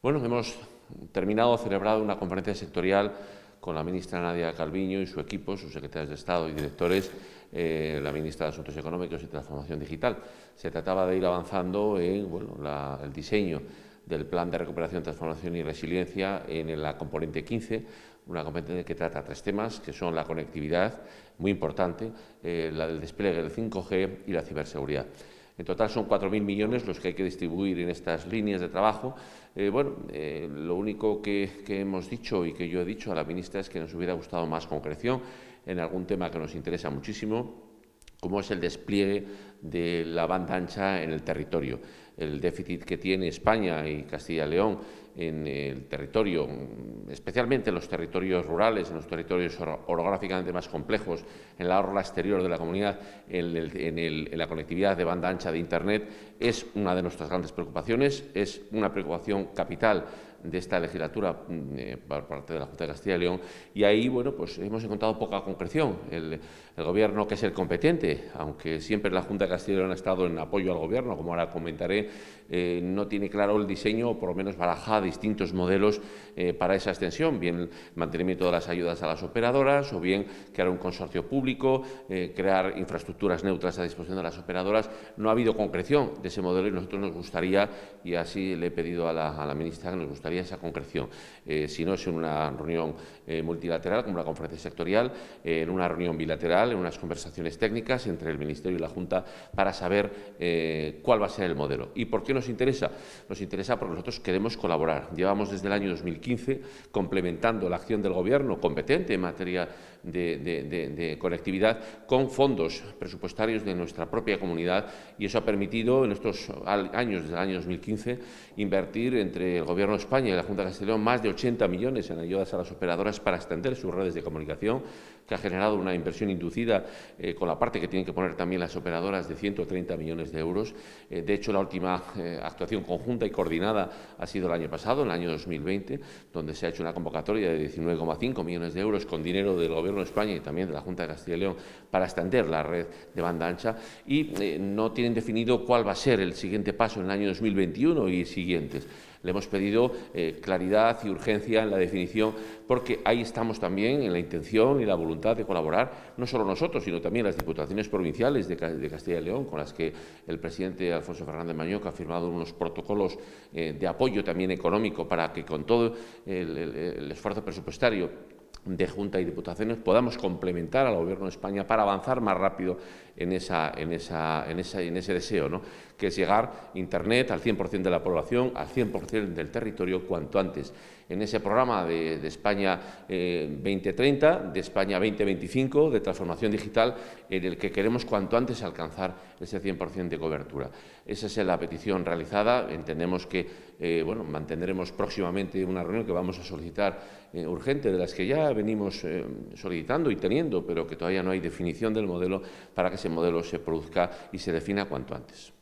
Bueno, hemos terminado, celebrado una conferencia sectorial con la ministra Nadia Calviño y su equipo, sus secretarios de Estado y directores, eh, la ministra de Asuntos Económicos y Transformación Digital. Se trataba de ir avanzando en el diseño del Plan de Recuperación, Transformación y Resiliencia en la componente 15, una componente que trata tres temas, que son la conectividad, muy importante, eh, la del despliegue del 5G y la ciberseguridad. En total son 4.000 millones los que hay que distribuir en estas líneas de trabajo. Eh, bueno, eh, lo único que, que hemos dicho y que yo he dicho a la ministra es que nos hubiera gustado más concreción en algún tema que nos interesa muchísimo, como es el despliegue de la banda ancha en el territorio. El déficit que tiene España y Castilla y León en el territorio, especialmente en los territorios rurales, en los territorios orográficamente más complejos, en la orla exterior de la comunidad, en, la conectividad de banda ancha de Internet, es una de nuestras grandes preocupaciones, es una preocupación capital de esta legislatura mm, eh, por parte de la Junta de Castilla y León y ahí bueno pues hemos encontrado poca concreción el, el, gobierno que es el competente aunque siempre la Junta Castillo han estado en apoyo al Gobierno, como ahora comentaré, eh, no tiene claro el diseño, o por lo menos baraja distintos modelos eh, para esa extensión, bien el mantenimiento de las ayudas a las operadoras, o bien crear un consorcio público, eh, crear infraestructuras neutras a disposición de las operadoras. No ha habido concreción de ese modelo y nosotros nos gustaría, y así le he pedido a la, ministra, que nos gustaría esa concreción. si no es en una reunión multilateral, como una conferencia sectorial, en una reunión bilateral, en unas conversaciones técnicas entre el Ministerio y la Junta para saber eh, cuál va a ser el modelo. ¿Y por qué nos interesa? Nos interesa porque nosotros queremos colaborar. Llevamos desde el año 2015 complementando la acción del Gobierno competente en materia de, conectividad con fondos presupuestarios de nuestra propia comunidad y eso ha permitido en estos años, desde el año 2015, invertir entre el Gobierno de España y la Junta de Castellón más de 80 millones en ayudas a las operadoras para extender sus redes de comunicación, que ha generado una inversión inducida eh, con la parte que tienen que poner también las operadoras de 130 millones de euros. Eh, de hecho, la última eh, actuación conjunta y coordinada ha sido el año pasado, en el año 2020, donde se ha hecho una convocatoria de 19,5 millones de euros con dinero del Gobierno de España y también de la Junta de Castilla y León para extender la red de banda ancha. Y eh, no tienen definido cuál va a ser el siguiente paso en el año 2021 y siguientes. Le hemos pedido claridad y urgencia en la definición, porque ahí estamos también en la intención y la voluntad de colaborar, no solo nosotros, sino también las diputaciones provinciales de, de Castilla León, con las que el presidente Alfonso Fernández Mañoc ha firmado unos protocolos eh, de apoyo también económico para que con todo el esfuerzo presupuestario de Junta y Diputaciones podamos complementar al Gobierno de España para avanzar más rápido en, esa, en, esa, en, esa, en ese deseo, ¿no? que es llegar Internet al 100% de la población, al 100% del territorio cuanto antes. En ese programa de, España 2030, de España 2025, eh, de transformación digital, en el que queremos cuanto antes alcanzar ese 100% de cobertura. Esa es la petición realizada. Entendemos que eh, bueno, mantendremos próximamente una reunión que vamos a solicitar eh, urgente, de las que ya venimos eh, solicitando y teniendo, pero que todavía no hay definición del modelo para que ese modelo se produzca y se defina cuanto antes.